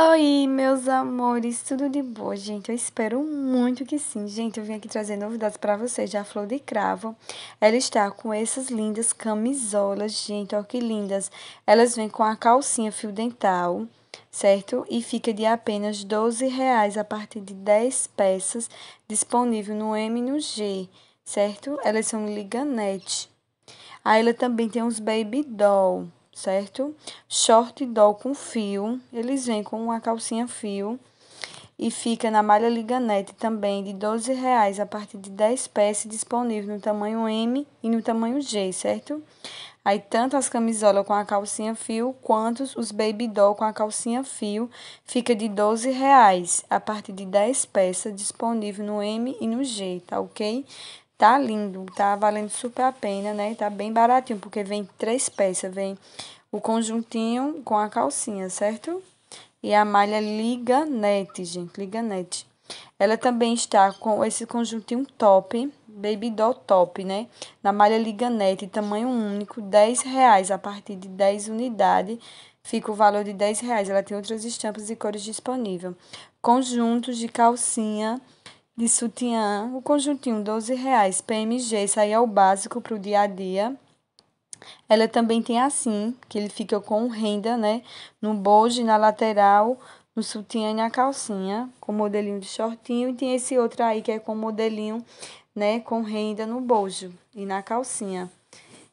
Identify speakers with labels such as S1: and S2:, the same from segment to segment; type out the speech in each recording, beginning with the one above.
S1: Oi, meus amores, tudo de boa, gente? Eu espero muito que sim. Gente, eu vim aqui trazer novidades para vocês da Flor de Cravo. Ela está com essas lindas camisolas, gente, olha que lindas. Elas vêm com a calcinha fio dental, certo? E fica de apenas 12 reais a partir de 10 peças, disponível no M e no G, certo? Elas são liganete. Aí ah, ela também tem uns baby doll certo? Short doll com fio, eles vêm com uma calcinha fio e fica na malha Liganete também de 12 reais a partir de 10 peças disponível no tamanho M e no tamanho G, certo? Aí tanto as camisolas com a calcinha fio quanto os baby doll com a calcinha fio fica de 12 reais a partir de 10 peças disponível no M e no G, tá ok? Tá lindo, tá valendo super a pena, né? Tá bem baratinho, porque vem três peças, vem o conjuntinho com a calcinha, certo? E a malha liga net gente, liga net Ela também está com esse conjuntinho top, Baby Doll Top, né? Na malha liga net tamanho único, 10 reais a partir de 10 unidades. Fica o valor de 10 reais. Ela tem outras estampas e cores disponíveis. Conjuntos de calcinha de sutiã, o conjuntinho 12 reais PMG, isso aí é o básico para o dia a dia. Ela também tem assim, que ele fica com renda, né? No bojo, na lateral, no sutiã e na calcinha, com modelinho de shortinho. E tem esse outro aí que é com modelinho, né? Com renda no bojo e na calcinha.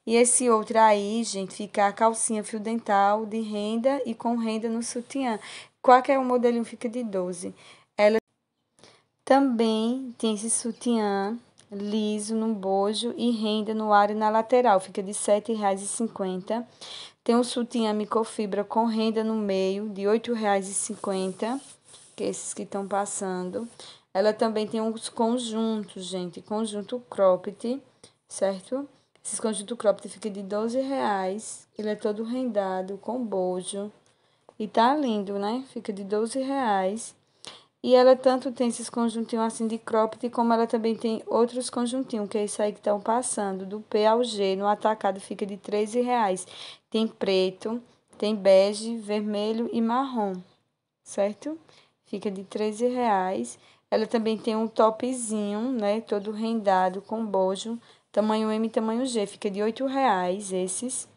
S1: E esse outro aí, gente, fica a calcinha fio dental de renda e com renda no sutiã. Qualquer um modelinho fica de 12. Também tem esse sutiã liso no bojo e renda no ar e na lateral, fica de R$ 7,50. Tem um sutiã microfibra com renda no meio de R$ 8,50, que é esses que estão passando. Ela também tem uns conjuntos, gente, conjunto cropped, certo? Esse conjunto cropped fica de 12 reais. Ele é todo rendado com bojo. E tá lindo, né? Fica de R$ reais. E ela tanto tem esses conjuntinhos assim de cropped, como ela também tem outros conjuntinhos, que é isso aí que estão passando, do P ao G, no atacado fica de 13 reais. Tem preto, tem bege, vermelho e marrom, certo? Fica de 13 reais. Ela também tem um topzinho, né, todo rendado com bojo, tamanho M e tamanho G, fica de 8 reais esses.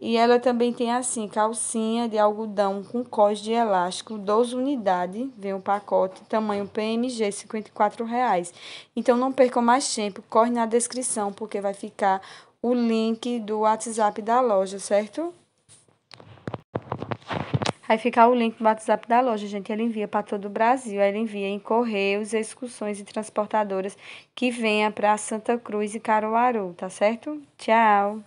S1: E ela também tem assim, calcinha de algodão com cós de elástico, 12 unidades, vem o pacote, tamanho PMG, R$ reais. Então não percam mais tempo, corre na descrição porque vai ficar o link do WhatsApp da loja, certo? Aí fica o link do WhatsApp da loja, gente. Ela envia para todo o Brasil. Aí envia em correios, excursões e transportadoras que venha para Santa Cruz e Caruaru, tá certo? Tchau!